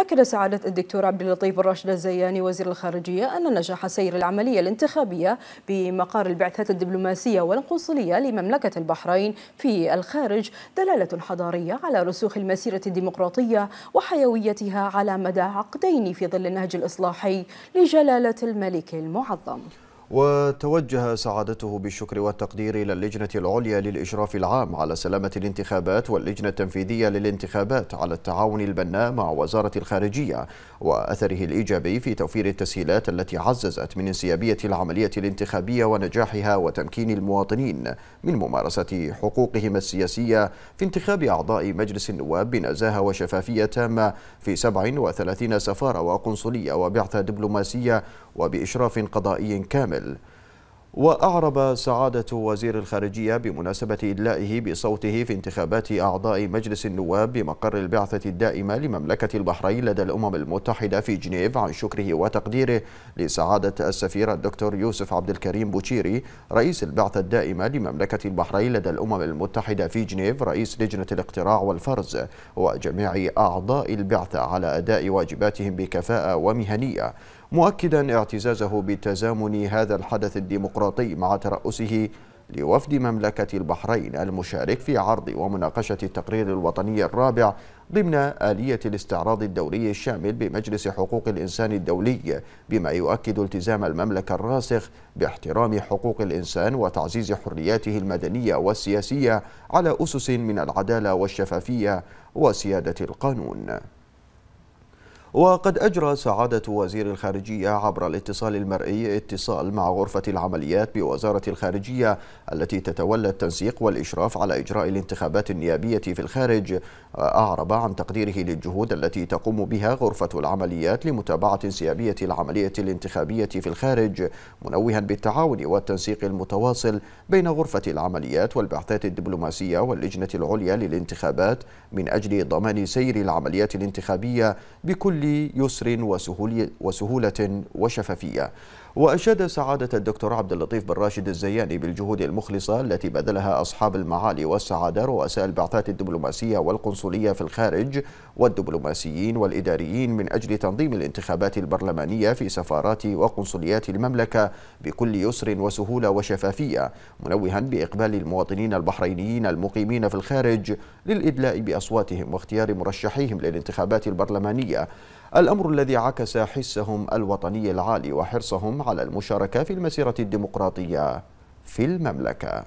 أكد سعادة الدكتور عبد اللطيف الراشد الزياني وزير الخارجية أن نجاح سير العملية الانتخابية بمقار البعثات الدبلوماسية والقنصلية لمملكة البحرين في الخارج دلالة حضارية على رسوخ المسيرة الديمقراطية وحيويتها على مدى عقدين في ظل النهج الإصلاحي لجلالة الملك المعظم وتوجه سعادته بالشكر والتقدير إلى اللجنة العليا للإشراف العام على سلامة الانتخابات واللجنة التنفيذية للانتخابات على التعاون البناء مع وزارة الخارجية وأثره الإيجابي في توفير التسهيلات التي عززت من انسيابية العملية الانتخابية ونجاحها وتمكين المواطنين من ممارسة حقوقهم السياسية في انتخاب أعضاء مجلس النواب بنزاهة وشفافية تامة في 37 سفارة وقنصلية وبعثة دبلوماسية وبإشراف قضائي كامل وأعرب سعادة وزير الخارجية بمناسبة إدلائه بصوته في انتخابات أعضاء مجلس النواب بمقر البعثة الدائمة لمملكة البحرين لدى الأمم المتحدة في جنيف عن شكره وتقديره لسعادة السفير الدكتور يوسف عبد الكريم بوتشيري رئيس البعثة الدائمة لمملكة البحرين لدى الأمم المتحدة في جنيف رئيس لجنة الاقتراع والفرز وجميع أعضاء البعثة على أداء واجباتهم بكفاءة ومهنية مؤكدا اعتزازه بتزامن هذا الحدث الديمقراطي مع ترأسه لوفد مملكة البحرين المشارك في عرض ومناقشة التقرير الوطني الرابع ضمن آلية الاستعراض الدولي الشامل بمجلس حقوق الإنسان الدولي بما يؤكد التزام المملكة الراسخ باحترام حقوق الإنسان وتعزيز حرياته المدنية والسياسية على أسس من العدالة والشفافية وسيادة القانون وقد أجرى سعادة وزير الخارجية عبر الاتصال المرئي اتصال مع غرفة العمليات بوزارة الخارجية التي تتولى التنسيق والإشراف على إجراء الانتخابات النيابية في الخارج أعرب عن تقديره للجهود التي تقوم بها غرفة العمليات لمتابعة انسيابية العملية الانتخابية في الخارج منوها بالتعاون والتنسيق المتواصل بين غرفة العمليات والبعثات الدبلوماسية واللجنة العليا للانتخابات من أجل ضمان سير العمليات الانتخابية بكل بكل يسر وسهولة وشفافية وأشاد سعادة الدكتور عبد اللطيف بن راشد الزياني بالجهود المخلصة التي بذلها أصحاب المعالي والسعادة رؤساء البعثات الدبلوماسية والقنصلية في الخارج والدبلوماسيين والإداريين من أجل تنظيم الانتخابات البرلمانية في سفارات وقنصليات المملكة بكل يسر وسهولة وشفافية منوها بإقبال المواطنين البحرينيين المقيمين في الخارج للإدلاء بأصواتهم واختيار مرشحيهم للانتخابات البرلمانية الأمر الذي عكس حسهم الوطني العالي وحرصهم على المشاركة في المسيرة الديمقراطية في المملكة